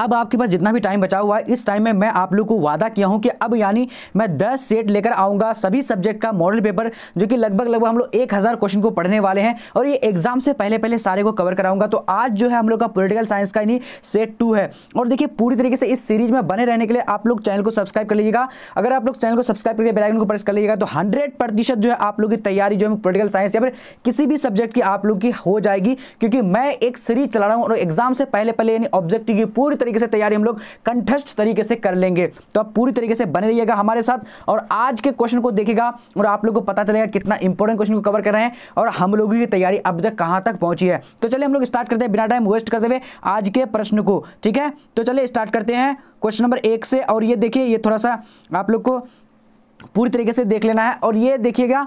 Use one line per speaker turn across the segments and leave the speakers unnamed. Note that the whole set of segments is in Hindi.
अब आपके पास जितना भी टाइम बचा हुआ है इस टाइम में मैं आप लोग को वादा किया हूं कि अब यानी मैं दस सेट लेकर आऊंगा सभी सब्जेक्ट का मॉडल पेपर जो कि लगभग लगभग हम लोग एक हज़ार क्वेश्चन को पढ़ने वाले हैं और ये एग्जाम से पहले पहले सारे को कवर कराऊंगा तो आज जो है हम लोग का पोलिटिकल साइंस का यानी सेट टू है और देखिए पूरी तरीके से इस सीरीज में बने रहने के लिए आप लोग चैनल को सब्सक्राइब कर लीजिएगा अगर आप लोग चैनल को सब्सक्राइब करके बेलाइकन को प्रेस कर लीजिएगा तो हंड्रेड प्रतिशत जो है आप लोग की तैयारी जो है पोलिटिकल साइंस या फिर किसी भी सब्जेक्ट की आप लोग की हो जाएगी क्योंकि मैं एक सीरीज चला रहा हूँ और एग्जाम से पहले पहले यानी ऑब्जेक्टिव की पूरी तरीके से तैयारी हम लोग कंठस्थ तरीके से कर लेंगे तो आप पूरी तरीके से बने रहिएगा हमारे साथ और आज के क्वेश्चन को देखेगा और आप लोग को पता चलेगा कितना इंपॉर्टेंट क्वेश्चन को कवर कर रहे हैं और हम लोगों की तैयारी अब तक कहां तक पहुंची है तो चलिए हम लोग स्टार्ट करते हैं बिना टाइम वेस्ट करते हुए आज के प्रश्न को ठीक है तो चलिए स्टार्ट करते हैं क्वेश्चन नंबर एक से और ये देखिए ये थोड़ा सा आप लोग को पूरी तरीके से देख लेना है और ये देखिएगा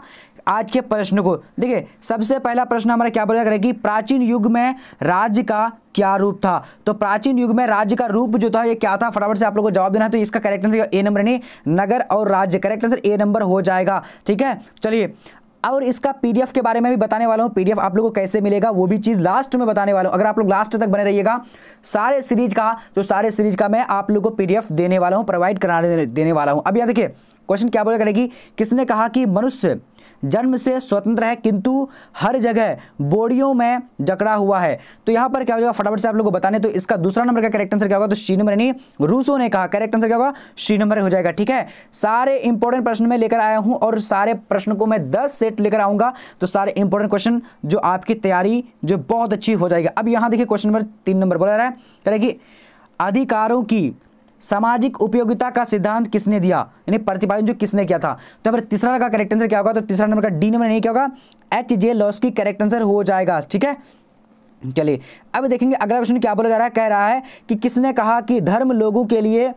आज के प्रश्न को देखिए सबसे पहला प्रश्न हमारा क्या बोला करेगी प्राचीन युग में राज्य का क्या रूप था तो प्राचीन युग में राज्य का रूप जो था ये क्या था फटाफट से आप लोगों को जवाब देना है तो इसका करेक्ट आंसर ए नंबर नहीं नगर और राज्य करेक्ट आंसर ए नंबर हो जाएगा ठीक है चलिए और इसका पीडीएफ के बारे में भी बताने वाला हूँ पीडीएफ आप लोगों को कैसे मिलेगा वो भी चीज़ लास्ट में बताने वाला हूँ अगर आप लोग लास्ट तक बने रहिएगा सारे सीरीज का जो सारे सीरीज का मैं आप लोगों को पीडीएफ देने वाला हूँ प्रोवाइड कराने देने वाला हूँ अब यहाँ देखिए क्वेश्चन क्या बोला करेगी किसने कहा कि मनुष्य जन्म से स्वतंत्र है किंतु हर जगह बॉडियों में जकड़ा हुआ है तो यहाँ पर क्या हो जाएगा फटाफट से आप लोग को बताने तो इसका दूसरा नंबर का करेक्ट आंसर क्या होगा तो श्री नंबर यानी रूसो ने कहा करेक्ट आंसर क्या होगा श्री नंबर हो जाएगा ठीक है सारे इंपॉर्टेंट प्रश्न में लेकर आया हूँ और सारे प्रश्न को मैं दस सेट लेकर आऊंगा तो सारे इंपॉर्टेंट क्वेश्चन जो आपकी तैयारी जो बहुत अच्छी हो जाएगी अब यहाँ देखिए क्वेश्चन नंबर तीन नंबर बोला रहा है कह कि अधिकारों की सामाजिक उपयोगिता का सिद्धांत किसने दिया यानी प्रतिपादन जो किसने किया था तो पर तीसरा का करेक्ट आंसर क्या होगा तो तीसरा नंबर का डी नंबर नहीं क्या होगा एच जे की करेक्ट आंसर हो जाएगा ठीक है चलिए अब देखेंगे अगला क्वेश्चन क्या बोला जा रहा है कह रहा है कि किसने कहा कि धर्म लोगों के लिए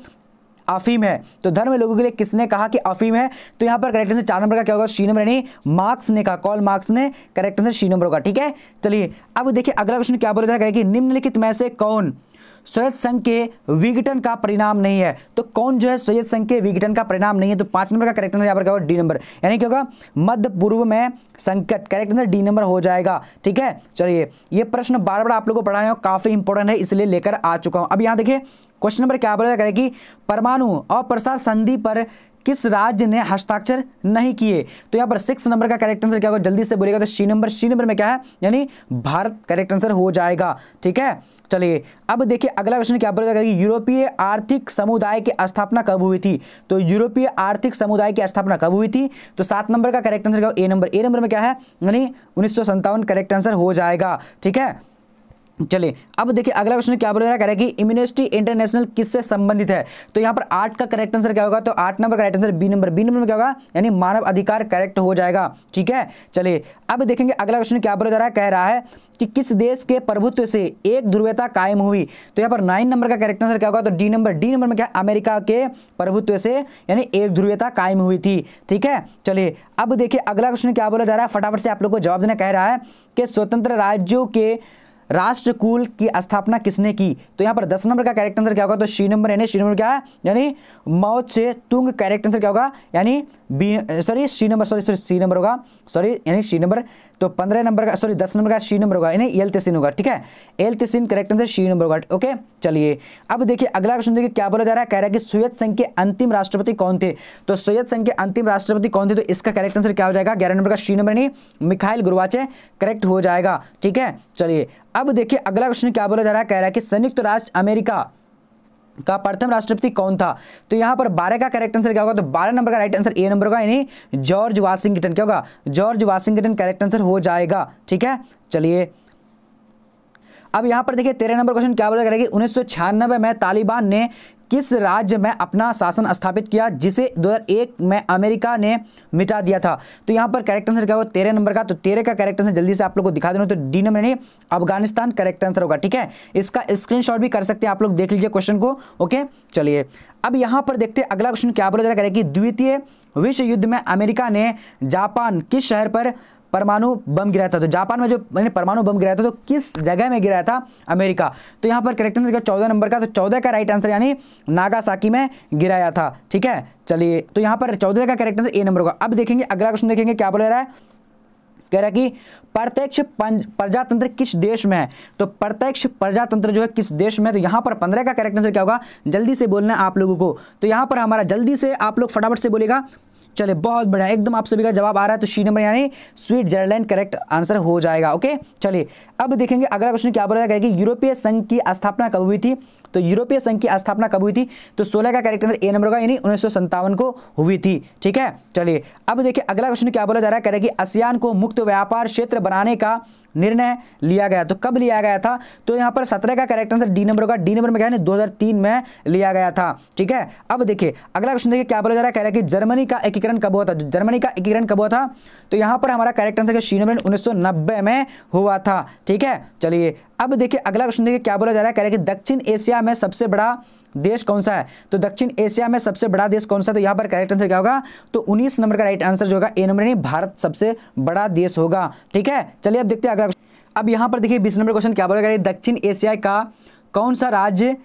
अफीम है तो धर्म लोगों के लिए किसने कहा कि अफीम है तो यहाँ पर करेक्ट आंसर चार नंबर का क्या होगा सी नंबर नहीं मार्क्स ने कहा कॉल मार्क्स ने करेक्ट आंसर सी नंबर होगा ठीक है चलिए अब देखिए अगला क्वेश्चन क्या बोला जा रहा है कि निम्नलिखित में से कौन सोयत संघ के विघटन का परिणाम नहीं है तो कौन जो है सोयत संघ के विघटन का परिणाम नहीं है तो पांच नंबर का करेक्ट आंसर यहाँ पर क्या डी नंबर यानी क्या होगा मध्य पूर्व में संकट करेक्ट आंसर डी नंबर हो जाएगा ठीक है चलिए ये प्रश्न बार बार आप लोगों को पढ़ाए काफी इंपोर्टेंट है इसलिए लेकर आ चुका हूं अब यहां देखिए क्वेश्चन नंबर क्या बोला करें कि परमाणु प्रसाद संधि पर किस राज्य ने हस्ताक्षर नहीं किए तो यहाँ पर सिक्स नंबर का करेक्ट आंसर क्या होगा जल्दी से बोलेगा तो सी नंबर सी नंबर में क्या है यानी भारत करेक्ट आंसर हो जाएगा ठीक है चलिए अब देखिए अगला क्वेश्चन क्या बोला कि यूरोपीय आर्थिक समुदाय की स्थापना कब हुई थी तो यूरोपीय आर्थिक समुदाय की स्थापना कब हुई थी तो सात नंबर का करेक्ट आंसर क्या ए नंबर ए नंबर में क्या है यानी उन्नीस करेक्ट आंसर हो जाएगा ठीक है चलिए अब देखिए अगला क्वेश्चन क्या बोल रहा है कि इम्यूनिस्टी इंटरनेशनल किससे संबंधित है तो यहाँ पर आठ का करेक्ट आंसर क्या होगा तो आठ number correct answer B number B number में क्या होगा यानी मानव अधिकार करेक्ट हो जाएगा ठीक है चलिए अब देखेंगे अगला क्वेश्चन क्या बोला जा रहा है कह रहा है कि किस देश के प्रभुत्व से एक ध्रुवता कायम हुई तो यहाँ पर नाइन नंबर का करेक्ट आंसर क्या होगा तो डी नंबर डी नंबर में क्या अमेरिका के प्रभुत्व से यानी एक ध्रुवता कायम हुई थी ठीक है चलिए अब देखिए अगला क्वेश्चन क्या बोला जा रहा है फटाफट से आप लोग को जवाब देना कह रहा है कि स्वतंत्र राज्यों के राष्ट्रकुल की स्थापना किसने की तो यहां पर दस नंबर का कैरेक्टर आंसर क्या होगा तो श्री नंबर यानी श्री नंबर क्या है यानी मौत से तुंग कैरेक्टर आंसर क्या होगा यानी B sorry C number sorry sorry C number होगा सॉरी यानी सी नंबर तो पंद्रह नंबर का सॉरी दस नंबर का सी नंबर होगा यानी एल तेसिन होगा ठीक है एल तेसिन करेक्ट आंसर सी नंबर होगा ओके चलिए अब देखिए अगला क्वेश्चन देखिए क्या बोला जा रहा है कह रहा है कि सैयद संघ के अंतिम राष्ट्रपति कौन थे तो सैयद संघ के अंतिम राष्ट्रपति कौन थे तो इसका करेक्ट आंसर क्या हो जाएगा ग्यारह नंबर का सी नंबर यानी मिखाइल गुरुवाचे करेक्ट हो जाएगा ठीक है चलिए अब देखिए अगला क्वेश्चन क्या बोला जा रहा है कह रहा है कि संयुक्त राष्ट्र अमेरिका का प्रथम राष्ट्रपति कौन था तो यहां पर बारह का करेक्ट आंसर क्या होगा तो बारह नंबर का राइट आंसर ए नंबर होगा यानी जॉर्ज वाशिंगटन क्या होगा जॉर्ज वाशिंगटन करेक्ट आंसर हो जाएगा ठीक है चलिए अब यहां पर देखिए तेरह नंबर क्वेश्चन क्या बोला करेगी उन्नीस में तालिबान ने किस राज्य में अपना शासन स्थापित किया जिसे 2001 में अमेरिका ने मिटा दिया था तो यहाँ पर करेक्ट आंसर क्या होगा तेरह नंबर का तो तेरह का करेक्ट आंसर जल्दी से आप लोग को दिखा देना तो डी नंबर नहीं अफगानिस्तान करेक्ट आंसर होगा ठीक है इसका स्क्रीनशॉट भी कर सकते हैं आप लोग देख लीजिए क्वेश्चन को ओके चलिए अब यहाँ पर देखते हैं अगला क्वेश्चन क्या बोला जा रहा है कि द्वितीय विश्व युद्ध में अमेरिका ने जापान किस शहर पर परमाणु बम गिराया था तो जापान में जो मैंने परमाणु बम गिराया था तो किस जगह में गिराया था अमेरिका तो यहाँ पर करेक्ट आंसर चौदह नंबर का तो चौदह का राइट आंसर यानी नागासाकी में गिराया था ठीक है चलिए तो यहाँ पर चौदह का करेक्ट आंसर ए नंबर का अब देखेंगे अगला क्वेश्चन देखेंगे क्या बोल रहा है कह रहा है कि प्रत्यक्ष प्रजातंत्र किस देश में है तो प्रत्यक्ष प्रजातंत्र जो है किस देश में है तो यहां पर पंद्रह का करेक्ट आंसर क्या होगा जल्दी से बोलना आप लोगों को तो यहां पर हमारा जल्दी से आप लोग फटाफट से बोलेगा चले बहुत बढ़िया एकदम आप सभी का जवाब आ रहा है तो सी नंबर यानी स्वीट करेक्ट आंसर हो जाएगा ओके चलिए अब देखेंगे अगला क्वेश्चन क्या बोला जाएगा कि यूरोपीय संघ की स्थापना कब हुई थी तो यूरोपीय संघ की स्थापना कब हुई थी तो सोलह का करेक्ट आंसर ए नंबर का यानी उन्नीस को हुई थी ठीक है चलिए अब देखिए अगला क्वेश्चन क्या बोला जा रहा है करेगी आसियान को मुक्त व्यापार क्षेत्र बनाने का निर्णय लिया गया तो कब लिया गया था तो यहां पर सत्रह का करेक्ट आंसर डी नंबर का डी नंबर में क्या है दो में लिया गया था ठीक है अब देखिए अगला क्वेश्चन देखिए क्या बोला जा रहा है कह रहा है कि जर्मनी का एकीकरण कब हुआ था जर्मनी का एकीकरण कब हुआ था तो यहां पर हमारा करेक्ट आंसर शी नंबर उन्नीस में हुआ था ठीक है चलिए अब देखिए अगला क्वेश्चन देखिए क्या बोला जा रहा है कह रहा है कि दक्षिण एशिया में सबसे बड़ा देश कौन सा है तो दक्षिण एशिया में सबसे बड़ा देश कौन सा है तो यहां पर करेक्ट आंसर क्या होगा तो उन्नीस नंबर का राइट आंसर जो होगा ए नंबर नहीं भारत सबसे बड़ा देश होगा ठीक है चलिए अब देखते हैं अगला अब यहां पर देखिए बीस नंबर क्वेश्चन क्या बोला दक्षिण एशिया का कौन सा राज्य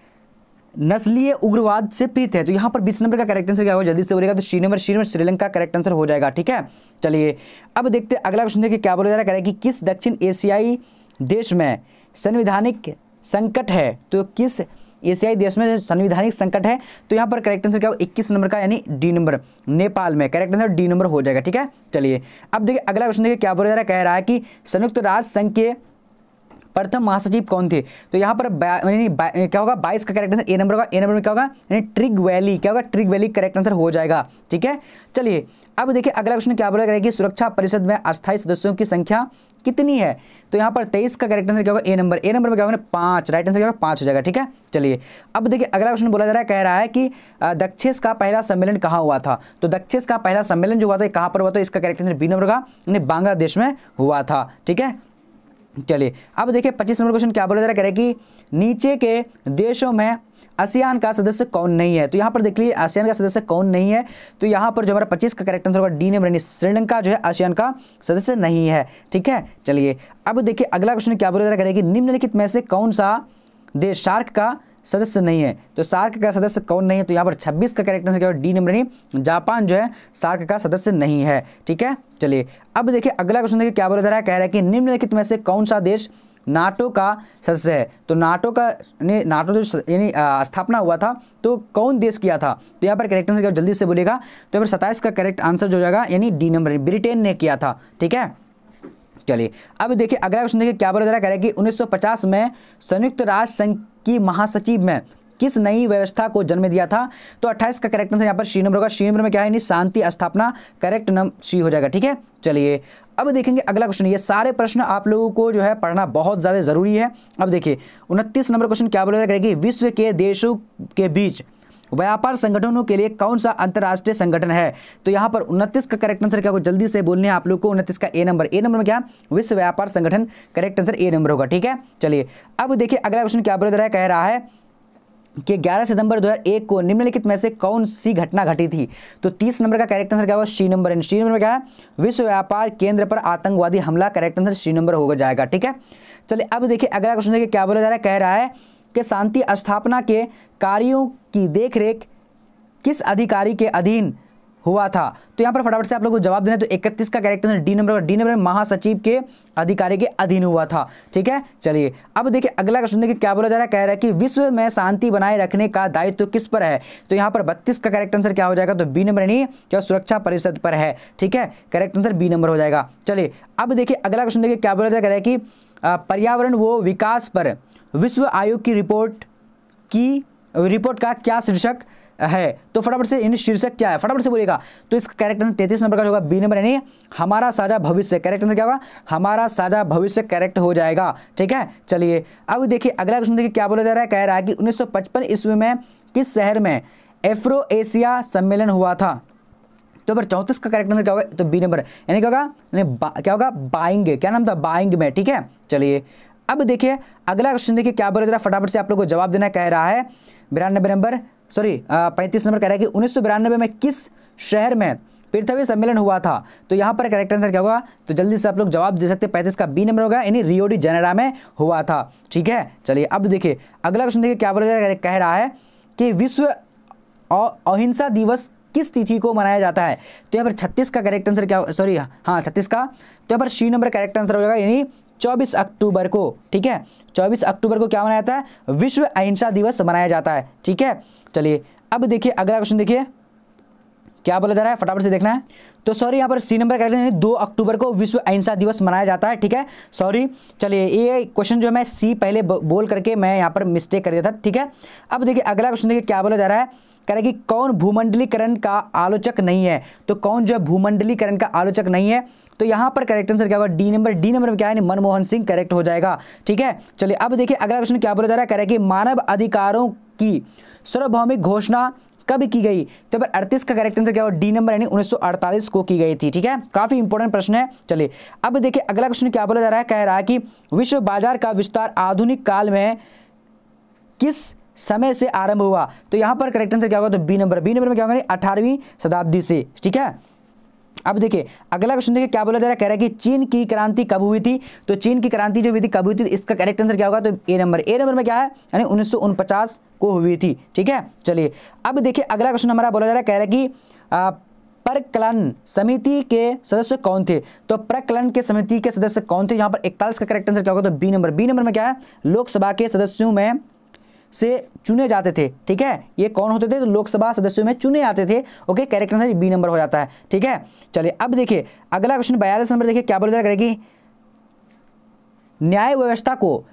नस्लीय उग्रवाद से पीड़ित है तो यहां पर बीस नंबर का करेक्ट आंसर क्या होगा जल्दी से बोलेगा तो C number number Sri Lanka correct answer हो जाएगा ठीक है चलिए अब देखते हैं अगला क्वेश्चन देखिए क्या बोला जा रहा है कि किस दक्षिण एशियाई देश में संविधानिक संकट है तो किस एशियाई देश में संविधानिक संकट है तो यहाँ पर करेक्ट आंसर क्या इक्कीस नंबर का यानी डी नंबर नेपाल में करेक्ट आंसर डी नंबर हो जाएगा ठीक है चलिए अब देखिए अगला क्वेश्चन देखिए क्या बोला जा रहा है कह रहा है कि संयुक्त राष्ट्र संघ के प्रथम महासचिव कौन थे तो यहाँ पर यानी क्या होगा बाईस का करेक्ट आंसर ए नंबर होगा ए नंबर में क्या होगा यानी ट्रिग वैली क्या होगा ट्रिग वैली करेक्ट आंसर हो जाएगा ठीक है चलिए अब देखिए अगला क्वेश्चन क्या बोला गया कि सुरक्षा परिषद में अस्थाई सदस्यों की संख्या कितनी है तो यहाँ पर तेईस का करेक्ट आंसर क्या होगा ए नंबर ए नंबर में क्या होगा पाँच राइट आंसर क्या होगा पाँच हो जाएगा ठीक है चलिए अब देखिए अगला क्वेश्चन बोला जा रहा है कह रहा है कि दक्षिस का पहला सम्मेलन कहाँ हुआ था तो दक्षिस का पहला सम्मेलन जो हुआ था कहाँ पर हुआ था इसका करेक्ट आंसर बी नंबर का यानी बांग्लादेश में हुआ था ठीक है चलिए अब देखिए पच्चीस नंबर क्वेश्चन क्या बोला जा रहा है कह रहे कि नीचे के देशों में आसियान का सदस्य कौन नहीं है तो यहां पर देख लीजिए आसियान का सदस्य कौन नहीं है तो यहां पर जो हमारा पच्चीस का करेक्ट आंसर होगा डी नंबर यानी श्रीलंका जो है आसियान का सदस्य नहीं है ठीक है चलिए अब देखिए अगला क्वेश्चन क्या बोला करेगा कि निम्नलिखित में से कौन सा देश शार्क का सदस्य नहीं है तो सार्क का सदस्य कौन नहीं है तो यहाँ पर 26 का करेक्ट आंसर क्या डी नंबर नहीं जापान जो है सार्क का सदस्य नहीं है ठीक है चलिए अब देखिए अगला क्वेश्चन देखिए क्या बोला जा रहा है कह रहा है कि निम्नलिखित में से कौन सा देश नाटो का सदस्य है तो नाटो का ने नाटो जो यानी स्थापना हुआ था तो कौन देश किया था तो यहाँ पर करेक्ट आंसर जल्दी से बोलेगा तो यहाँ पर सताइस का करेक्ट आंसर जो हो जाएगा यानी डी नंबर ब्रिटेन ने किया था ठीक है चलिए अब देखिए अगला क्वेश्चन देखिए क्या बोला जा रहा है कि 1950 में संयुक्त राष्ट्र संघ की महासचिव में किस नई व्यवस्था को जन्म दिया था तो अट्ठाईस का करेक्ट आंसर यहाँ पर श्री नंबर होगा श्री नंबर में क्या है शांति स्थापना करेक्ट नंबर सी हो जाएगा ठीक है चलिए अब देखेंगे अगला क्वेश्चन ये सारे प्रश्न आप लोगों को जो है पढ़ना बहुत ज़्यादा ज़रूरी है अब देखिए उनतीस नंबर क्वेश्चन क्या बोला करेगी विश्व के देशों के बीच व्यापार संगठनों के लिए कौन सा अंतर्राष्ट्रीय संगठन है तो यहाँ पर उनतीस का करेक्ट आंसर क्या होगा जल्दी से बोलने हैं आप लोग को उनतीस का ए नंबर ए नंबर में क्या विश्व व्यापार संगठन करेक्ट आंसर ए नंबर होगा ठीक है चलिए अब देखिए अगला क्वेश्चन क्या बोल रहा है कह रहा है कि 11 सितंबर 2001 को निम्नलिखित में से कौन सी घटना घटी थी तो 30 नंबर का करेक्ट आंसर क्या होगा C number and C number क्या है विश्व व्यापार केंद्र पर आतंकवादी हमला करेक्ट आंसर सी नंबर होगा जाएगा ठीक है चलिए अब देखिए अगला क्वेश्चन देखिए क्या बोला जा रहा है कह रहा है कि शांति स्थापना के कार्यों की देखरेख किस अधिकारी के अधीन हुआ था तो यहाँ पर फटाफट से आप लोगों को जवाब देना है तो इकतीस का character D number D number महासचिव के अधिकारी के अधीन हुआ था ठीक है चलिए अब देखिए अगला क्वेश्चन देखिए क्या बोला जा रहा है कह रहा है कि विश्व में शांति बनाए रखने का दायित्व तो किस पर है तो यहाँ पर बत्तीस का करेक्ट आंसर क्या हो जाएगा तो बी नंबर नहीं क्या सुरक्षा परिषद पर है ठीक है करेक्ट आंसर बी नंबर हो जाएगा चलिए अब देखिए अगला क्वेश्चन देखिए क्या बोला जा रहा है कि पर्यावरण वो विकास पर विश्व आयोग की रिपोर्ट की रिपोर्ट का क्या शीर्षक है तो फटाफट से इन शीर्षक क्या है फटाफट से बोलेगा तो इसका कैरेक्टर तैतीस नंबर का होगा बी नंबर यानी हमारा साझा भविष्य कैरेक्टर क्या होगा हमारा साझा भविष्य करेक्ट हो जाएगा ठीक है चलिए अब देखिए अगला क्वेश्चन देखिए क्या बोला जा रहा है कह रहा है कि उन्नीस ईस्वी में किस शहर में एफ्रो एशिया सम्मेलन हुआ था तो पर चौंतीस का करेक्ट आंसर क्या होगा तो बी नंबर यानी क्या होगा यानी क्या होगा बाइंग क्या नाम था बाइंग में ठीक है चलिए अब देखिए अगला क्वेश्चन देखिए क्या बोला जा रहा है फटाफट से आप लोगों को जवाब देना कह रहा है बिरानबे नंबर सॉरी पैंतीस नंबर कह रहा है कि उन्नीस में किस शहर में पृथ्वी सम्मेलन हुआ था तो यहाँ पर करेक्ट आंसर क्या होगा तो जल्दी से आप लोग जवाब दे सकते हैं पैंतीस का बी नंबर होगा यानी रियोडी जेनेरा में हुआ था ठीक है चलिए अब देखिए अगला क्वेश्चन देखिए क्या बोला कह रहा है कि विश्व अहिंसा दिवस किस तिथि को मनाया जाता है तो यहाँ पर छत्तीस का करेक्ट आंसर क्या सॉरी हाँ छत्तीस का तो यहाँ पर सी नंबर करेक्ट आंसर हो जाएगा यानी 24 अक्टूबर को ठीक है 24 अक्टूबर को क्या मनाया जाता है विश्व अहिंसा दिवस मनाया जाता है ठीक है चलिए अब देखिए अगला क्वेश्चन देखिए क्या बोला जा रहा है फटाफट से देखना है तो सॉरी यहाँ पर सी नंबर करेक्ट यानी दो अक्टूबर को विश्व अहिंसा दिवस मनाया जाता है ठीक है सॉरी चलिए ये क्वेश्चन जो है मैं सी पहले बोल करके मैं यहाँ पर मिस्टेक कर दिया था ठीक है अब देखिए अगला क्वेश्चन देखिए क्या बोला जा रहा है कह रहे कि कौन भूमंडलीकरण का आलोचक नहीं है तो कौन जो है भूमंडलीकरण का आलोचक नहीं है तो यहाँ पर करेक्ट आंसर क्या होगा डी नंबर डी नंबर में क्या है मनमोहन सिंह करेक्ट हो जाएगा ठीक है चलिए अब देखिए अगला क्वेश्चन क्या बोला जा रहा है कह रहे कि मानव अधिकारों की सार्वभौमिक घोषणा कब की गई तो पर 38 का करेक्ट आंसर क्या होगा डी नंबर यानी 1948 को की गई थी ठीक है काफ़ी इंपॉर्टेंट प्रश्न है चलिए अब देखिए अगला क्वेश्चन क्या बोला जा रहा है कह रहा है कि विश्व बाजार का विस्तार आधुनिक काल में किस समय से आरंभ हुआ तो यहां पर करेक्ट आंसर क्या होगा तो बी नंबर बी नंबर में क्या होगा अठारहवीं शताब्दी से ठीक है अब देखिए अगला क्वेश्चन देखिए क्या बोला जा रहा है कह रहा है कि चीन की क्रांति कब हुई थी तो चीन की क्रांति जो हुई थी कब हुई थी तो इसका करेक्ट आंसर क्या होगा तो ए नंबर ए नंबर में क्या है यानी उन्नीस को हुई थी ठीक है चलिए अब देखिए अगला क्वेश्चन हमारा बोला जा रहा है कह रहा है कि प्रकलन समिति के सदस्य कौन थे तो प्रकलन के समिति के सदस्य कौन थे यहाँ पर इकतालीस का करेक्ट आंसर क्या होगा तो बी नंबर बी नंबर में क्या है लोकसभा के सदस्यों में से चुने जाते थे ठीक है ये कौन होते थे तो लोकसभा सदस्यों में चुने जाते थे okay character number B number हो जाता है ठीक है चलिए अब देखिए अगला क्वेश्चन बयालीस नंबर देखिए क्या बोल जाएगा कि न्याय व्यवस्था को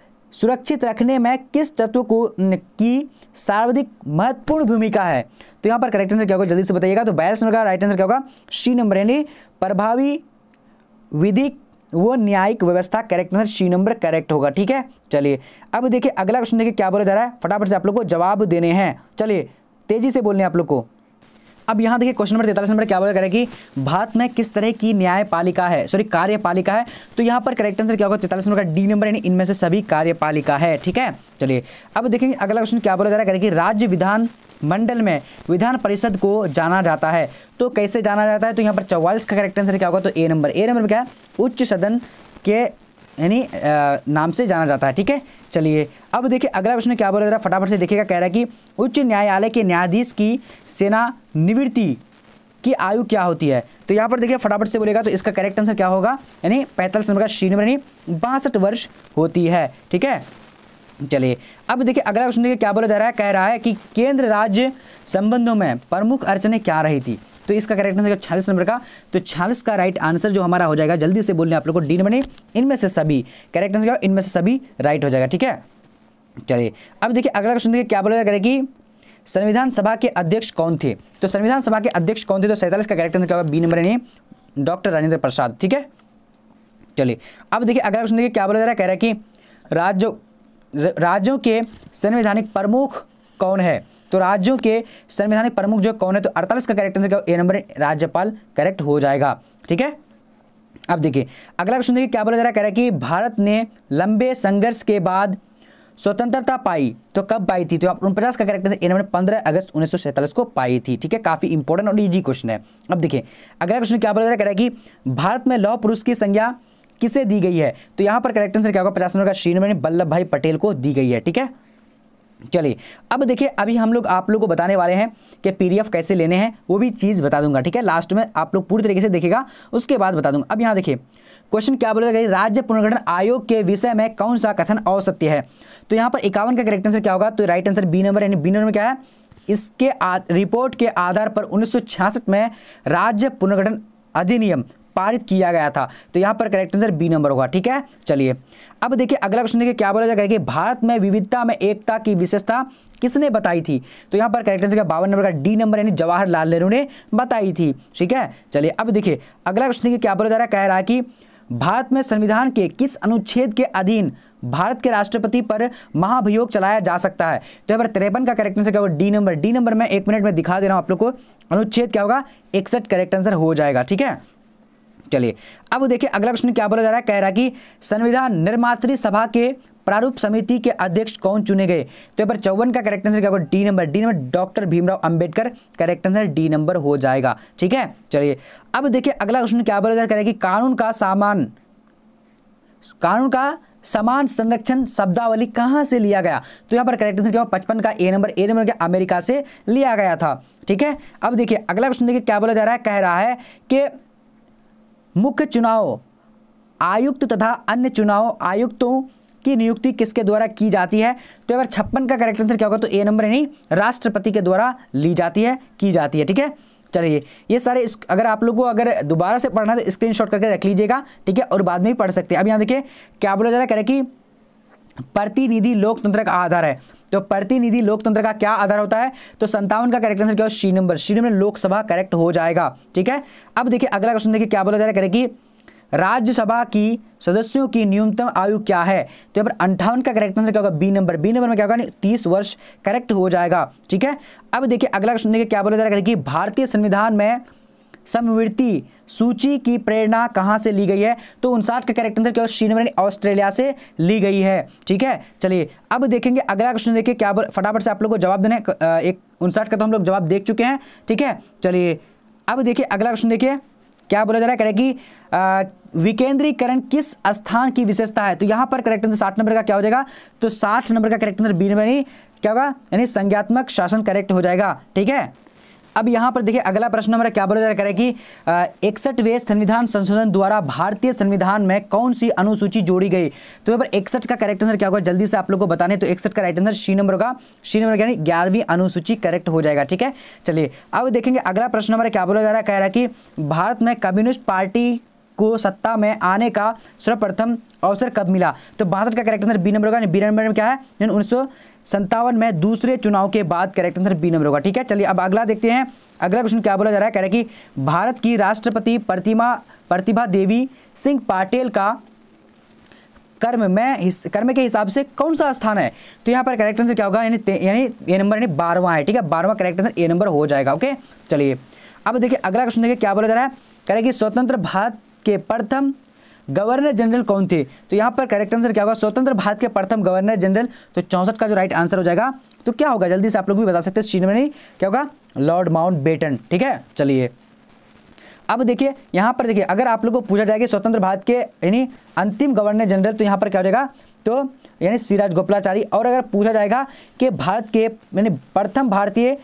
सुरक्षित रखने में किस तत्व को की सर्वाधिक महत्वपूर्ण भूमिका है तो यहाँ पर करेक्ट आंसर क्या होगा जल्दी से बताइएगा तो बयालीस नंबर का राइट आंसर क्या होगा सी नंबर यानी प्रभावी विधिक वो न्यायिक व्यवस्था correct answer C number correct होगा ठीक है चलिए अब देखिए अगला क्वेश्चन देखिए क्या बोला जा रहा है फटाफट से आप लोग को जवाब देने हैं चलिए तेजी से बोलने आप लोग को अब यहां देखिए क्वेश्चन नंबर तैतालीस नंबर क्या बोला है कि भारत में किस तरह की न्यायपालिका है सॉरी कार्यपालिका है तो यहां पर करेक्ट आंसर क्या होगा तैतालीस नंबर का डी नंबर यानी इनमें से सभी कार्यपालिका है ठीक है चलिए अब देखेंगे अगला क्वेश्चन क्या बोला जा रहा है कि राज्य विधान मंडल में विधान परिषद को जाना जाता है तो कैसे जाना जाता है तो यहाँ पर चौवालीस का करेक्ट आंसर क्या होगा तो ए नंबर ए नंबर क्या है उच्च सदन के यानी नाम से जाना जाता है ठीक है चलिए अब देखिए अगला प्रश्न क्या रहा है फटाफट से देखिएगा कह रहा है कि उच्च न्यायालय के न्यायाधीश की सेना निवृत्ति की आयु क्या होती है तो यहाँ पर देखिए फटाफट से बोलेगा तो इसका करेक्ट आंसर क्या होगा यानी पैंतालीस नंबर का श्री नंबर यानी बासठ वर्ष होती है ठीक है चलिए अब देखिए अगला क्वेश्चन देखिए क्या बोला जा रहा है कह रहा है कि केंद्र राज्य संबंधों में प्रमुख अड़चने क्या रही थी तो इसका करेक्ट आंसर छियालीस नंबर का तो छियालीस का राइट आंसर जो हमारा हो जाएगा जल्दी से बोलने आप लोग को डी नंबर इनमें से सभी करेक्ट आंसर क्या इनमें से सभी राइट हो जाएगा ठीक है चलिए अब देखिए अगला क्वेश्चन देखिए क्या बोला जा रहा है कि संविधान सभा के अध्यक्ष कौन थे तो संविधान सभा के अध्यक्ष कौन थे तो सैंतालीस का करेक्ट आंसर क्या होगा बी नंबर यानी डॉक्टर राजेंद्र प्रसाद ठीक है चलिए अब देखिए अगला क्वेश्चन देखिए क्या बोला जा रहा है कह रहा है कि राज्य राज्यों के संवैधानिक प्रमुख कौन है तो राज्यों के संवैधानिक प्रमुख जो कौन है तो अड़तालीस का करेक्ट आंसर ए नंबर राज्यपाल करेक्ट हो जाएगा ठीक है अब देखिए अगला क्वेश्चन देखिए क्या बोला जा रहा है कह रहा है कि भारत ने लंबे संघर्ष के बाद स्वतंत्रता पाई तो कब पाई थी तो आप उनपचास का करेक्ट आंसर ए नंबर पंद्रह अगस्त उन्नीस को पाई थी ठीक है काफ़ी इंपॉर्टेंट और इजी क्वेश्चन है अब देखिए अगला क्वेश्चन क्या बोला जा रहा है कह रहा है कि भारत में लौह पुरुष की संज्ञा किसे दी गई है तो यहां पर करेक्ट आंसर क्या होगा पचास नंबर का श्रीमणी वल्लभ भाई पटेल को दी गई है ठीक है चलिए अब देखिए अभी हम लोग आप लोग को बताने वाले हैं कि पीडीएफ कैसे लेने हैं वो भी चीज़ बता दूंगा ठीक है लास्ट में आप लोग पूरी तरीके से देखेगा उसके बाद बता दूंगा अब यहाँ देखिए क्वेश्चन क्या बोला गया राज्य पुनर्गठन आयोग के विषय में कौन सा कथन असत्य है तो यहाँ पर इक्यावन का करेक्ट आंसर क्या होगा तो राइट आंसर बी नंबर यानी बी नंबर में क्या है इसके रिपोर्ट के आधार पर उन्नीस में राज्य पुनर्गठन अधिनियम पारित किया गया था तो यहां पर करेक्ट आंसर बी नंबर होगा ठीक है चलिए अब देखिए अगला क्वेश्चन देखिए क्या बोला जाएगा कि भारत में विविधता में एकता की विशेषता किसने बताई थी तो यहां पर करेक्ट आंसर बावन नंबर का डी नंबर यानी जवाहरलाल नेहरू ने बताई थी ठीक है चलिए अब देखिए अगला क्वेश्चन देखिए क्या बोला जा रहा है कह रहा है कि भारत में संविधान के किस अनुच्छेद के अधीन भारत के राष्ट्रपति पर महाभियोग चलाया जा सकता है तो यहाँ पर तिरपन का करेक्ट आंसर क्या होगा डी नंबर डी नंबर में एक मिनट में दिखा दे रहा हूँ आप लोग को अनुच्छेद क्या होगा इकसठ करेक्ट आंसर हो जाएगा ठीक है चलिए अब देखिए अगला प्रश्न क्या बोला जा रहा है कह रहा है कि संविधान निर्मात्री सभा के प्रारूप समिति के अध्यक्ष कौन चुने गए तो यहाँ पर चौवन का करेक्ट आंसर क्या होगा D number D number doctor Bhimrao Ambedkar correct answer D number हो जाएगा ठीक है चलिए अब देखिए अगला क्वेश्चन क्या बोला जा रहा है कि कानून का सामान कानून का समान संरक्षण शब्दावली कहां से लिया गया तो यहां पर करेक्ट आंसर क्या होगा पचपन का ए नंबर ए नंबर क्या अमेरिका से लिया गया था ठीक है अब देखिए अगला क्वेश्चन देखिए क्या बोला जा रहा है कह रहा है कि मुख्य चुनाव आयुक्त तथा अन्य चुनाव आयुक्तों की नियुक्ति किसके द्वारा की जाती है तो अगर छप्पन का करेक्ट आंसर क्या होगा तो ए नंबर यानी राष्ट्रपति के द्वारा ली जाती है की जाती है ठीक है चलिए ये सारे इस, अगर आप लोग को अगर दोबारा से पढ़ना है तो स्क्रीनशॉट करके रख लीजिएगा ठीक है और बाद में ही पढ़ सकते हैं अब यहाँ देखिए क्या बोला जा रहा है कह रहे कि प्रतिनिधि लोकतंत्र का आधार है तो प्रतिनिधि लोकतंत्र का क्या आधार होता है तो संतावन का करेक्ट आंसर क्या होगा C number C number Lok Sabha correct हो जाएगा ठीक है अब देखिए अगला क्वेश्चन देखिए क्या बोला जा रहा है करें राज्यसभा की सदस्यों की न्यूनतम आयु क्या है तो यहाँ पर अंठावन का करेक्ट आंसर क्या होगा बी नंबर बी नंबर में क्या होगा तीस वर्ष करेक्ट हो जाएगा ठीक है अब देखिए अगला क्वेश्चन देखिए क्या बोला जा रहा है कि भारतीय संविधान में समवृत्ति सूची की प्रेरणा कहाँ से ली गई है तो उनसाठ का करेक्ट आंसर क्या श्रीनवर ऑस्ट्रेलिया से ली गई है ठीक है चलिए अब देखेंगे अगला क्वेश्चन देखिए क्या फटाफट से आप लोग को जवाब देने एक उनसाठ का तो हम लोग जवाब देख चुके हैं ठीक है चलिए अब देखिए अगला क्वेश्चन देखिए क्या बोला जा रहा है कह रहे कि विकेंद्रीकरण किस स्थान की विशेषता है तो यहाँ पर करेक्ट आंसर साठ नंबर का क्या हो जाएगा तो साठ नंबर का करेक्ट आंसर बी नंबर क्या होगा यानी संज्ञात्मक शासन करेक्ट हो जाएगा ठीक है अब यहाँ पर देखिए अगला प्रश्न हमारा क्या बोला जा रहा है कि इकसठवे संविधान संशोधन द्वारा भारतीय संविधान में कौन सी अनुसूची जोड़ी गई तो यहाँ पर इकसठ का करेक्ट आंसर क्या होगा जल्दी से आप लोग को बताने तो इकसठ का राइट आंसर सी नंबर का सी नंबर यानी ग्यारहवीं अनुसूची करेक्ट हो जाएगा ठीक है चलिए अब देखेंगे अगला प्रश्न हमारा क्या बोला जा रहा है कह रहा है कि भारत में कम्युनिस्ट पार्टी को सत्ता में आने का सर्वप्रथम अवसर कब मिला तो बासठ का करेक्ट आंसर बी नंबर होगा बी नंबर में क्या है उन्नीस संतावन में दूसरे चुनाव के बाद करेक्ट आंसर बी नंबर होगा ठीक है चलिए अब अगला देखते हैं अगला क्वेश्चन क्या बोला जा रहा है कह रहे कि भारत की राष्ट्रपति प्रतिमा प्रतिभा देवी सिंह पाटिल का कर्म में कर्म के हिसाब से कौन सा स्थान है तो यहाँ पर करेक्ट आंसर क्या होगा यानी यानी ए नंबर यानी बारवा है ठीक है बारवा करेक्ट आंसर ए नंबर हो जाएगा ओके चलिए अब देखिए अगला क्वेश्चन देखिए क्या बोला जा रहा है कह रहे कि स्वतंत्र भारत के प्रथम गवर्नर जनरल कौन थे तो यहाँ पर करेक्ट आंसर क्या होगा स्वतंत्र भारत के प्रथम गवर्नर जनरल तो चौंसठ का जो राइट आंसर हो जाएगा तो क्या होगा जल्दी से आप लोग भी बता सकते हैं श्रीमणी क्या होगा लॉर्ड माउंट बेटन ठीक है चलिए अब देखिए यहाँ पर देखिए अगर आप लोग को पूछा जाएगा स्वतंत्र भारत के यानी अंतिम गवर्नर जनरल तो यहाँ पर क्या हो जाएगा तो यानी सिराज गोपलाचारी और अगर पूछा जाएगा कि भारत के यानी प्रथम भारतीय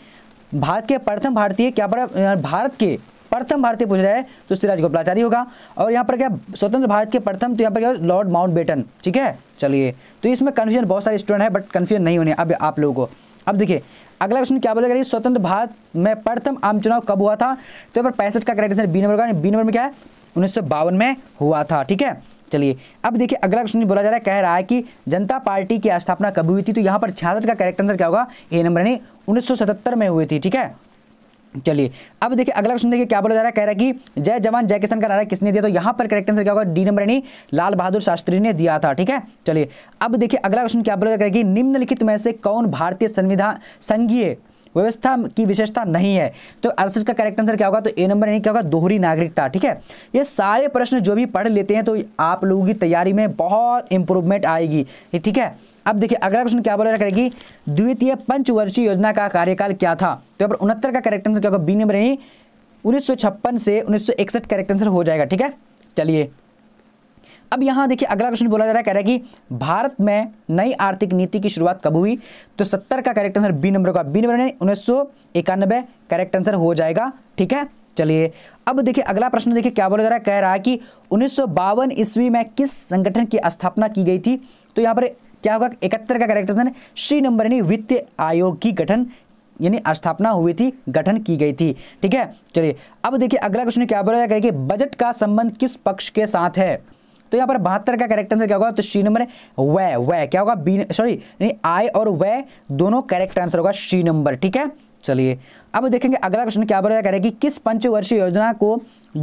भारत के प्रथम भारतीय क्या पर भारत के प्रथम भारतीय पूछा जाए तो सिराज गोपालाचारी होगा और यहाँ पर क्या स्वतंत्र भारत के प्रथम तो यहाँ पर क्या लॉर्ड माउंट बेटन ठीक है चलिए तो इसमें कन्फ्यूजन बहुत सारे स्टूडेंट है बट कन्फ्यूजन नहीं होने अब आप लोगों को अब देखिए अगला क्वेश्चन क्या बोलेगा करिए स्वतंत्र भारत में प्रथम आम चुनाव कब हुआ था तो यहाँ पर पैंसठ का करेक्ट बी नंबर का बी नंबर में क्या है उन्नीस में हुआ था ठीक है चलिए अब देखिए अगला क्वेश्चन बोला जा रहा है कह रहा है कि जनता पार्टी की स्थापना कब हुई थी तो यहाँ पर छियासठ का करेक्ट आंसर क्या होगा ए नंबर यानी उन्नीस में हुई थी ठीक है चलिए अब देखिए अगला क्वेश्चन देखिए क्या बोला जा रहा है कह रहा है कि जय जवान जय किसान का नारा किसने दिया तो यहाँ पर करेक्ट आंसर क्या होगा डी नंबर यानी लाल बहादुर शास्त्री ने दिया था ठीक है चलिए अब देखिए अगला क्वेश्चन क्या बोला जा रहा है कि निम्नलिखित में से कौन भारतीय संविधान संघीय व्यवस्था की विशेषता नहीं है तो अड़सठ का करेक्ट आंसर क्या होगा तो ए नंबर यानी क्या होगा दोहरी नागरिकता ठीक है ये सारे प्रश्न जो भी पढ़ लेते हैं तो आप लोगों की तैयारी में बहुत इंप्रूवमेंट आएगी ठीक है अब देखिए अगला प्रश्न क्या बोला करेगी द्वितीय पंचवर्षीय योजना का कार्यकाल क्या था तो यहाँ पर उनहत्तर का करेक्ट आंसर क्या होगा बी नंबर यानी उन्नीस से उन्नीस करेक्ट आंसर हो जाएगा ठीक है चलिए अब यहां देखिए अगला क्वेश्चन बोला जा रहा है कह रहा है कि भारत में नई आर्थिक नीति की शुरुआत कब हुई तो सत्तर का करेक्ट आंसर बी नंबर का बी नंबर उन्नीस सौ करेक्ट आंसर हो जाएगा ठीक है चलिए अब देखिए अगला प्रश्न देखिए क्या बोला जा रहा है कह रहा है कि उन्नीस ईस्वी में किस संगठन की स्थापना की गई थी तो यहां पर क्या होगा इकहत्तर का करेक्ट आंसर सी नंबर यानी वित्त आयोग की गठन यानी स्थापना हुई थी गठन की गई थी ठीक है चलिए अब देखिए अगला क्वेश्चन क्या बोला जाएगा कि बजट का संबंध किस पक्ष के साथ है तो यहाँ पर बहत्तर का करेक्ट आंसर क्या होगा तो सी नंबर है वह क्या होगा बी सॉरी यानी आय और वह दोनों करेक्ट आंसर होगा सी नंबर ठीक है चलिए अब देखेंगे अगला क्वेश्चन क्या बोला जाएगा कि किस पंचवर्षीय योजना को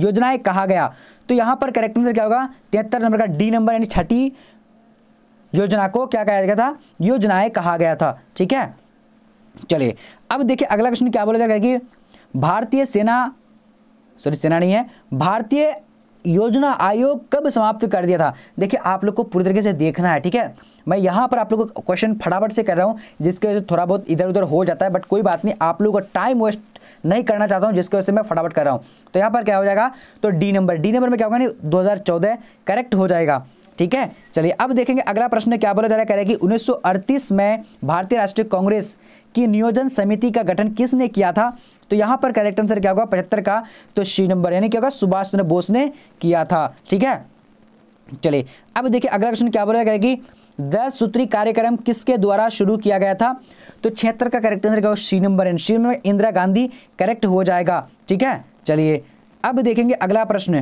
योजनाएं कहा गया तो यहाँ पर करेक्ट आंसर क्या होगा तिहत्तर नंबर का डी नंबर यानी छठी योजना को क्या कहा गया था योजनाएं कहा गया था ठीक है चलिए अब देखिए अगला क्वेश्चन क्या बोला जाएगा कि भारतीय सेना सॉरी सेना नहीं है भारतीय योजना आयोग कब समाप्त कर दिया था देखिए आप लोग को पूरी तरीके से देखना है ठीक है मैं यहाँ पर आप लोग को क्वेश्चन फटाफट से कर रहा हूँ जिसकी वजह से थोड़ा बहुत इधर उधर हो जाता है बट कोई बात नहीं आप लोगों का टाइम वेस्ट नहीं करना चाहता हूँ जिसकी वजह से मैं फटाफट कर रहा हूँ तो यहाँ पर क्या हो जाएगा तो डी नंबर डी नंबर में क्या होगा नहीं दो करेक्ट हो जाएगा ठीक है चलिए अब देखेंगे अगला प्रश्न क्या बोला जा रहा है कह रहे कि 1938 में भारतीय राष्ट्रीय कांग्रेस की नियोजन समिति का गठन किसने किया था तो यहां पर करेक्ट आंसर क्या होगा पचहत्तर का तो सी नंबर यानी क्या होगा सुभाष चंद्र बोस ने किया था ठीक है चलिए अब देखिए अगला क्वेश्चन क्या बोला जा रहा है कि दस सूत्री कार्यक्रम किसके द्वारा शुरू किया गया था तो छिहत्तर का करेक्ट आंसर क्या होगा C number C number Indira Gandhi correct हो जाएगा ठीक है चलिए अब देखेंगे अगला प्रश्न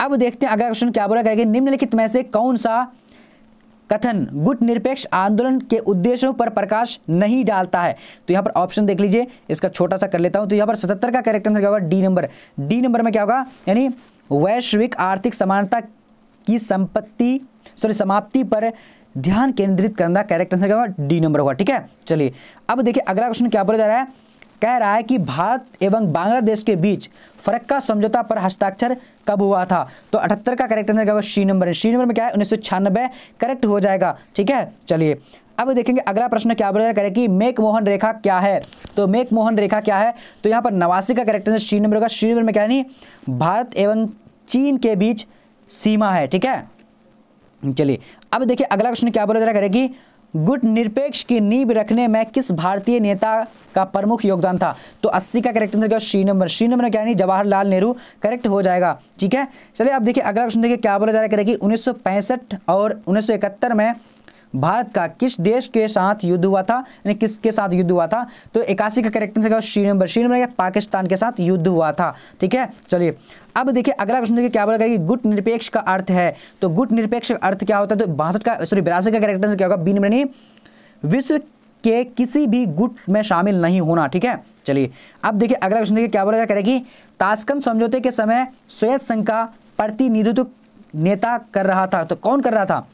अब देखते हैं अगला क्वेश्चन क्या बोला गया कि निम्नलिखित में से कौन सा कथन गुट निरपेक्ष आंदोलन के उद्देश्यों पर प्रकाश नहीं डालता है तो यहां पर ऑप्शन देख लीजिए इसका छोटा सा कर लेता हूं तो यहां पर सतहत्तर का करेक्ट आंसर क्या होगा डी नंबर डी नंबर में क्या होगा यानी वैश्विक आर्थिक समानता की संपत्ति सॉरी समाप्ति पर ध्यान केंद्रित करना करेक्ट आंसर क्या होगा डी नंबर होगा ठीक है चलिए अब देखिए अगला क्वेश्चन क्या बोला जा रहा है कह रहा है कि भारत एवं बांग्लादेश के बीच फरक्का समझौता पर हस्ताक्षर कब हुआ था तो अठहत्तर का करेक्ट आंसर क्या सी नंबर सी नंबर में क्या है उन्नीस करेक्ट हो जाएगा ठीक है चलिए अब देखेंगे अगला प्रश्न क्या रहा है कि मेक मोहन रेखा क्या है तो मेक मोहन रेखा क्या है तो यहाँ पर नवासी का करेक्ट आंसर सी नंबर होगा सी नंबर में क्या नहीं भारत एवं चीन के बीच सीमा है ठीक है चलिए अब देखिए अगला क्वेश्चन क्या बोला जा रहा है कि गुट निरपेक्ष की नींव रखने में किस भारतीय नेता का प्रमुख योगदान था तो 80 का करेक्ट आंसर क्या नंबर श्री नंबर क्या नहीं जवाहरलाल नेहरू करेक्ट हो जाएगा ठीक है चलिए आप देखिए अगला क्वेश्चन देखिए क्या बोला जा रहा है कि उन्नीस और उन्नीस में भारत का किस देश के साथ युद्ध हुआ था यानी किसके साथ युद्ध हुआ था तो इक्यासी का करेक्ट आंसर श्री नंबर श्री नंबर पाकिस्तान के साथ युद्ध हुआ था ठीक है चलिए अब देखिए अगला क्वेश्चन देखिए क्या बोला कि गुट निरपेक्ष का अर्थ है तो गुट निरपेक्ष का अर्थ क्या होता है तो बासठ का सॉरी बिरासी का करेक्ट आंसर क्या होगा बी नंबर नहीं विश्व के किसी भी गुट में शामिल नहीं होना ठीक है चलिए अब देखिए अगला क्वेश्चन देखिए क्या बोला जा करेगी ताशकंद समझौते के समय स्वेत संघ का प्रतिनिधित्व नेता कर रहा था तो कौन कर रहा था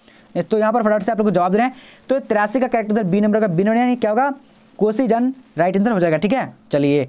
तो यहाँ पर फटाफट से आप लोग जवाब दे रहे हैं तो तिरासी का करेक्ट उधर बी नंबर का बी नंबर यानी क्या होगा कोसी जन राइट आंसर हो जाएगा ठीक है चलिए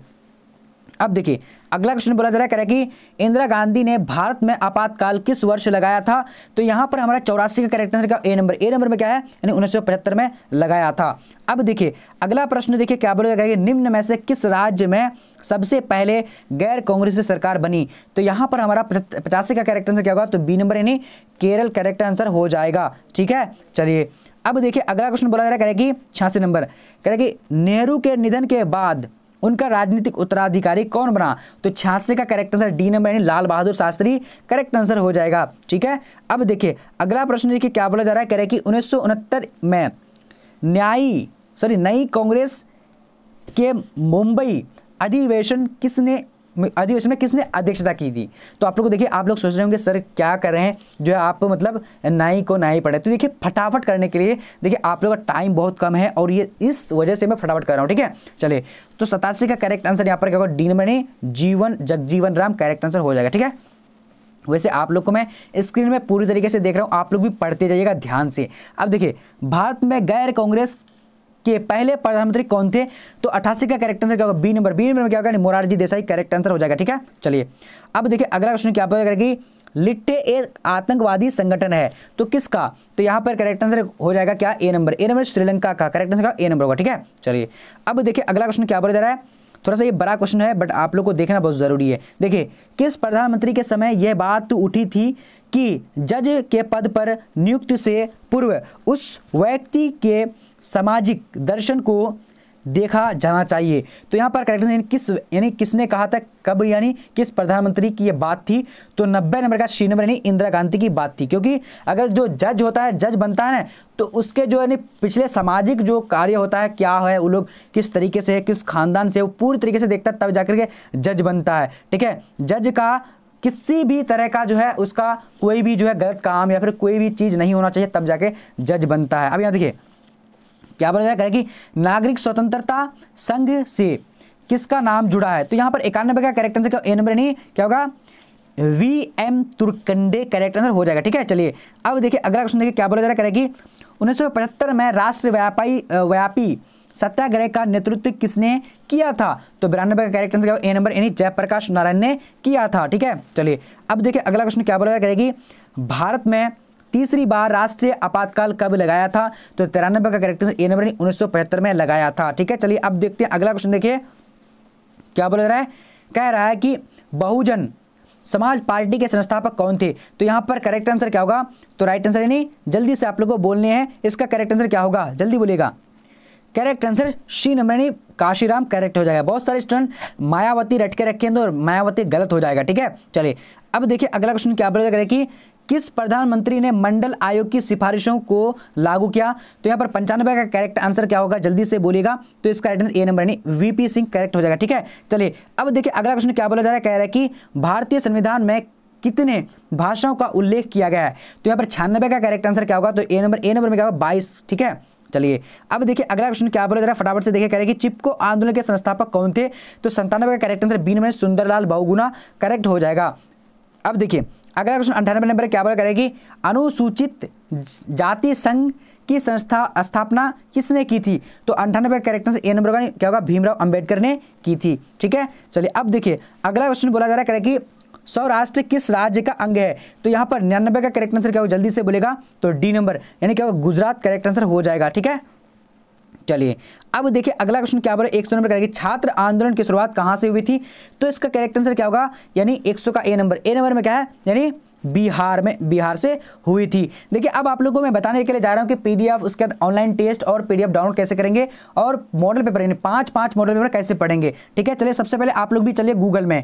अब देखिए अगला क्वेश्चन बोला जा रहा है कि इंदिरा गांधी ने भारत में आपातकाल किस वर्ष लगाया था तो यहां पर हमारा चौरासी का करेक्ट आंसर का ए नंबर ए नंबर में क्या है यानी उन्नीस में लगाया था अब देखिए अगला प्रश्न देखिए क्या बोला जा रहा है निम्न में से किस राज्य में सबसे पहले गैर कांग्रेसी सरकार बनी तो यहां पर हमारा पचासी का करेक्ट आंसर क्या होगा तो बी नंबर यानी केरल करेक्ट आंसर हो जाएगा ठीक है चलिए अब देखिए अगला क्वेश्चन बोला जा रहा है कि छियासी नंबर कह रहे कि नेहरू के निधन के बाद उनका राजनीतिक उत्तराधिकारी कौन बना तो छियासी का करेक्ट आंसर डी नंबर यानी लाल बहादुर शास्त्री करेक्ट आंसर हो जाएगा ठीक है अब देखिए अगला प्रश्न देखिए क्या बोला जा रहा है कह रहे कि उन्नीस में न्यायी सॉरी नई कांग्रेस के मुंबई अधिवेशन किसने अधिवेशन में किसने अध्यक्षता की थी तो आप लोग देखिए आप लोग सोच रहे होंगे सर क्या कर रहे हैं जो है आप मतलब नाई को नाई पढ़े तो देखिए फटाफट करने के लिए देखिए आप लोग का टाइम बहुत कम है और ये इस वजह से मैं फटाफट कर रहा हूँ ठीक है चलिए तो सतासी का करेक्ट आंसर यहाँ पर क्या होगा डी जीवन जगजीवन राम करेक्ट आंसर हो जाएगा ठीक है वैसे आप लोग को मैं स्क्रीन में पूरी तरीके से देख रहा हूँ आप लोग भी पढ़ते जाइएगा ध्यान से अब देखिए भारत में गैर कांग्रेस के पहले प्रधानमंत्री कौन थे तो अठासी का करेक्ट आंसर क्या होगा बी नंबर बी नंबर में क्या होगा मोरारजी देसाई करेक्ट आंसर हो जाएगा ठीक है चलिए अब देखिए अगला क्वेश्चन क्या होगा कि लिट्टे एक आतंकवादी संगठन है तो किसका तो यहां पर करेक्ट आंसर हो जाएगा क्या A number A number Sri Lanka का करेक्ट आंसर का ए नंबर होगा ठीक है चलिए अब देखिए अगला क्वेश्चन क्या बोला जा रहा है थोड़ा सा ये बड़ा क्वेश्चन है बट आप लोग को देखना बहुत ज़रूरी है देखिए किस प्रधानमंत्री के समय यह बात उठी थी कि जज के पद पर नियुक्ति से पूर्व उस व्यक्ति के सामाजिक दर्शन को देखा जाना चाहिए तो यहाँ पर करेक्ट यानी किस यानी किसने कहा था कब यानी किस प्रधानमंत्री की ये बात थी तो नब्बे नंबर का सी नंबर यानी इंदिरा गांधी की बात थी क्योंकि अगर जो जज होता है जज बनता है तो उसके जो यानी पिछले सामाजिक जो कार्य होता है क्या है वो लोग किस तरीके से है किस खानदान से वो पूरी तरीके से देखता है तब जाकर के जज बनता है ठीक है जज का किसी भी तरह का जो है उसका कोई भी जो है गलत काम या फिर कोई भी चीज़ नहीं होना चाहिए तब जाके जज बनता है अब यहाँ देखिए क्या बोला जाएगा कि नागरिक स्वतंत्रता संघ से किसका नाम जुड़ा है तो यहां पर इक्यानबे का करेक्ट आंसर क्या नंबर नहीं क्या होगा V M Tarkunde correct answer हो जाएगा ठीक है चलिए अब देखिए अगला क्वेश्चन देखिए क्या बोला जा रहा उन्नीस सौ उन्नीस में राष्ट्र व्यापारी व्यापी सत्याग्रह का नेतृत्व किसने किया था तो बिरानबे का कैरेक्टर ए नंबर यानी जयप्रकाश नारायण ने किया था ठीक है चलिए अब देखिए अगला क्वेश्चन क्या बोला जाएगा करेगी भारत में तीसरी बार राष्ट्रीय आपातकाल कब लगाया था तो तिरानबे का करेक्ट आंसर ए नंबर उन्नीस सौ पचहत्तर में लगाया था ठीक है चलिए अब देखते हैं अगला क्वेश्चन देखिए क्या बोल रहा है कह रहा है कि बहुजन समाज पार्टी के संस्थापक कौन थे तो यहां पर करेक्ट आंसर क्या होगा तो राइट आंसर यानी जल्दी से आप लोगों को बोलने हैं इसका करेक्ट आंसर क्या होगा जल्दी बोलेगा करेक्ट आंसर सी नंबर यानी काशीराम करेक्ट हो जाएगा बहुत सारे स्टूडेंट मायावती रट के हैं और मायावती गलत हो जाएगा ठीक है चलिए अब देखिए अगला क्वेश्चन क्या बोला जा कि किस प्रधानमंत्री ने मंडल आयोग की सिफारिशों को लागू किया तो यहाँ पर पंचानवे का करेक्ट आंसर क्या होगा जल्दी से बोलेगा तो इसका राइट ए नंबर यानी वीपी सिंह करेक्ट हो जाएगा ठीक है चलिए अब देखिए अगला क्वेश्चन क्या बोला जा रहा है कह रहा है कि भारतीय संविधान में कितने भाषाओं का उल्लेख किया गया है तो यहाँ पर छियानबे का करेक्ट आंसर क्या होगा तो ए नंबर ए नंबर में क्या होगा बाईस ठीक है चलिए अब देखिए अगला क्वेश्चन क्या बोला जा रहा है फटाफट से देखिए कह रहे कि चिपको आंदोलन के संस्थापक कौन थे तो संतानवे का correct answer B number Sunderlal Bahuguna correct हो जाएगा अब देखिए अगला क्वेश्चन अंठानबे नंबर क्या बोला करेगी अनुसूचित जाति संघ की संस्था स्थापना किसने की थी तो अंठानबे करेक्ट ए नंबर का क्या होगा भीमराव अंबेडकर ने की थी ठीक है चलिए अब देखिए अगला क्वेश्चन बोला जा रहा है करेगी सौराष्ट्र किस राज्य का अंग है तो यहाँ पर निन्यानबे का करेक्ट आंसर क्या होगा जल्दी से बोलेगा तो डी नंबर यानी क्या होगा गुजरात करेक्ट आंसर हो जाएगा ठीक है चलिए अब देखिए अगला क्वेश्चन क्या बोला एक सौ नंबर करेगी छात्र आंदोलन की शुरुआत कहाँ से हुई थी तो इसका करेक्ट आंसर क्या होगा यानी एक सौ का ए नंबर ए नंबर में क्या है यानी बिहार में बिहार से हुई थी देखिए अब आप लोगों को मैं बताने के लिए जा रहा हूं कि पीडीएफ उसके बाद ऑनलाइन टेस्ट और पीडीएफ डाउनलोड कैसे करेंगे और मॉडल पेपर यानी पांच पांच मॉडल पेपर कैसे पढ़ेंगे ठीक है चलिए सबसे पहले आप लोग भी चलिए गूगल में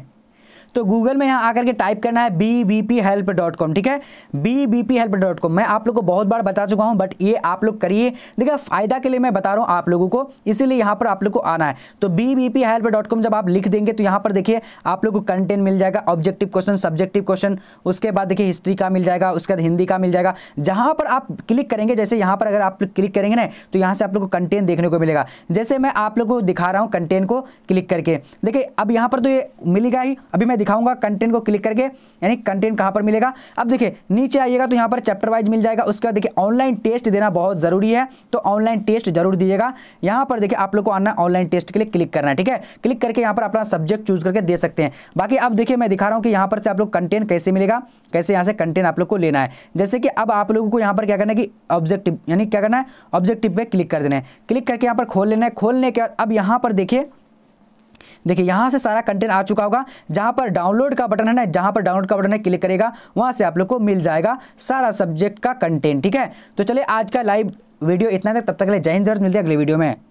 तो गूगल में यहाँ आकर के टाइप करना है B B P help dot com ठीक है B B P help dot com मैं आप लोग को बहुत बार बता चुका हूँ बट ये आप लोग करिए देखिए फ़ायदा के लिए मैं बता रहा हूँ आप लोगों को इसीलिए यहाँ पर आप लोग को आना है तो B B P help dot com जब आप लिख देंगे तो यहाँ पर देखिए आप लोग को कंटेंट मिल जाएगा ऑब्जेक्टिव क्वेश्चन सब्जेक्टिव क्वेश्चन उसके बाद देखिए हिस्ट्री का मिल जाएगा उसके बाद हिंदी का मिल जाएगा जहाँ पर आप क्लिक करेंगे जैसे यहाँ पर अगर आप क्लिक करेंगे ना तो यहाँ से आप लोग को कंटेंट देखने को मिलेगा जैसे मैं आप लोग को दिखा रहा हूँ कंटेंट को क्लिक करके देखिए अब यहाँ पर तो ये मिलेगा ही अभी मैं दिखाऊंगा कंटेंट को क्लिक करके यानी कंटेंट कहां पर मिलेगा अब देखिए नीचे आइएगा तो यहां पर चैप्टर वाइज मिल जाएगा उसके बाद देखिए ऑनलाइन टेस्ट देना बहुत ज़रूरी है तो ऑनलाइन टेस्ट जरूर दीजिएगा यहां पर देखिए आप लोग को आना ऑनलाइन टेस्ट के लिए क्लिक करना है ठीक है क्लिक करके यहां पर अपना सब्जेक्ट चूज करके दे सकते हैं बाकी अब देखिए मैं दिखा रहा हूं कि यहां पर से आप लोग कंटेंट कैसे मिलेगा कैसे यहां से कंटेंट आप लोग को लेना है जैसे कि अब आप लोगों को यहां पर क्या करना है कि ऑब्जेक्टिव यानी क्या करना है ऑब्जेक्टिव पे क्लिक कर देना है क्लिक करके यहां पर खोल लेना है खोलने के बाद अब यहां पर देखिए देखिए यहाँ से सारा कंटेंट आ चुका होगा जहां पर डाउनलोड का बटन है ना जहां पर डाउनलोड का बटन है क्लिक करेगा वहां से आप लोग को मिल जाएगा सारा सब्जेक्ट का कंटेंट ठीक है तो चलिए आज का लाइव वीडियो इतना तक तब तक ले जय हिंद मिलती है अगले वीडियो में